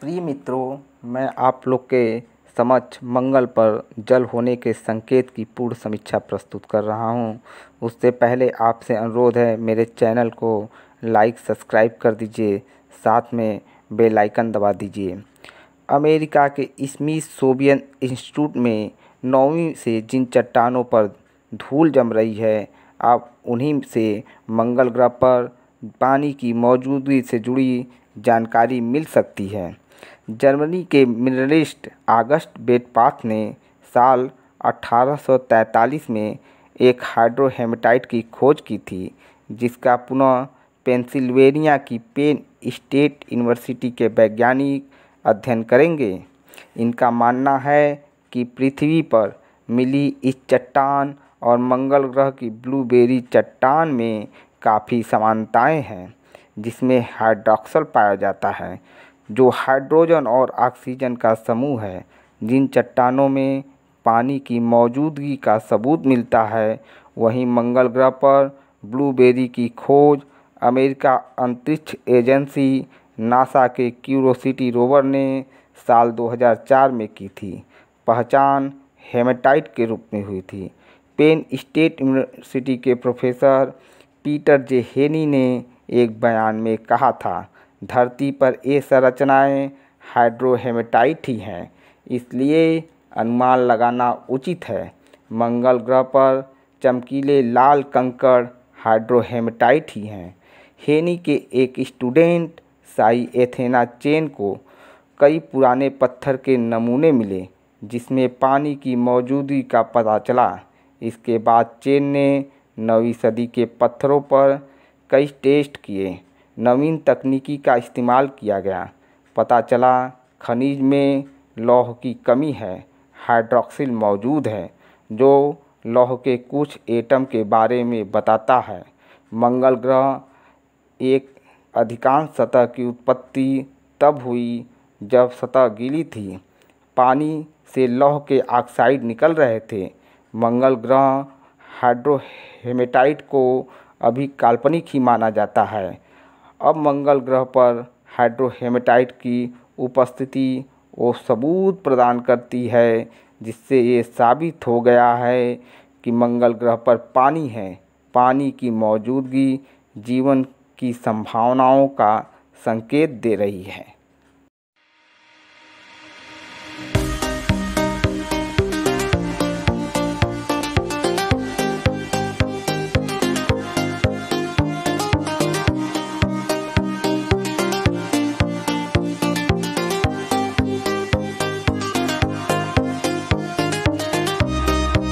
प्रिय मित्रों मैं आप लोग के समक्ष मंगल पर जल होने के संकेत की पूर्ण समीक्षा प्रस्तुत कर रहा हूं उससे पहले आपसे अनुरोध है मेरे चैनल को लाइक सब्सक्राइब कर दीजिए साथ में बेल आइकन दबा दीजिए अमेरिका के इसमी सोवियन इंस्टीट्यूट में नौवीं से जिन चट्टानों पर धूल जम रही है आप उन्हीं से मंगल ग्रह पर पानी की मौजूदगी से जुड़ी जानकारी मिल सकती है जर्मनी के मिनरलिस्ट आगस्ट बेटपाथ ने साल 1843 में एक हाइड्रोहेमेटाइट की खोज की थी जिसका पुनः पेंसिल्वेनिया की पेन स्टेट यूनिवर्सिटी के वैज्ञानिक अध्ययन करेंगे इनका मानना है कि पृथ्वी पर मिली इस चट्टान और मंगल ग्रह की ब्लूबेरी चट्टान में काफ़ी समानताएं हैं जिसमें हाइड्रोक्सल पाया जाता है जो हाइड्रोजन और ऑक्सीजन का समूह है जिन चट्टानों में पानी की मौजूदगी का सबूत मिलता है वहीं मंगल ग्रह पर ब्लूबेरी की खोज अमेरिका अंतरिक्ष एजेंसी नासा के क्यूरोसिटी रोवर ने साल 2004 में की थी पहचान हेमेटाइट के रूप में हुई थी पेन स्टेट यूनिवर्सिटी के प्रोफेसर पीटर जे हेनी ने एक बयान में कहा था धरती पर ये संरचनाएँ हाइड्रोहेमेटाइट ही हैं इसलिए अनुमान लगाना उचित है मंगल ग्रह पर चमकीले लाल कंकड़ हाइड्रोहेमेटाइट ही हैं हेनी के एक स्टूडेंट साई एथेना चेन को कई पुराने पत्थर के नमूने मिले जिसमें पानी की मौजूदगी का पता चला इसके बाद चेन ने नौवीं सदी के पत्थरों पर कई टेस्ट किए नवीन तकनीकी का इस्तेमाल किया गया पता चला खनिज में लौह की कमी है हाइड्रोक्सिल मौजूद है जो लौह के कुछ एटम के बारे में बताता है मंगल ग्रह एक अधिकांश सतह की उत्पत्ति तब हुई जब सतह गीली थी पानी से लौह के ऑक्साइड निकल रहे थे मंगल ग्रह हाइड्रोहेमेटाइट को अभी काल्पनिक ही माना जाता है अब मंगल ग्रह पर हाइड्रोहेमेटाइट की उपस्थिति वो सबूत प्रदान करती है जिससे ये साबित हो गया है कि मंगल ग्रह पर पानी है पानी की मौजूदगी जीवन की संभावनाओं का संकेत दे रही है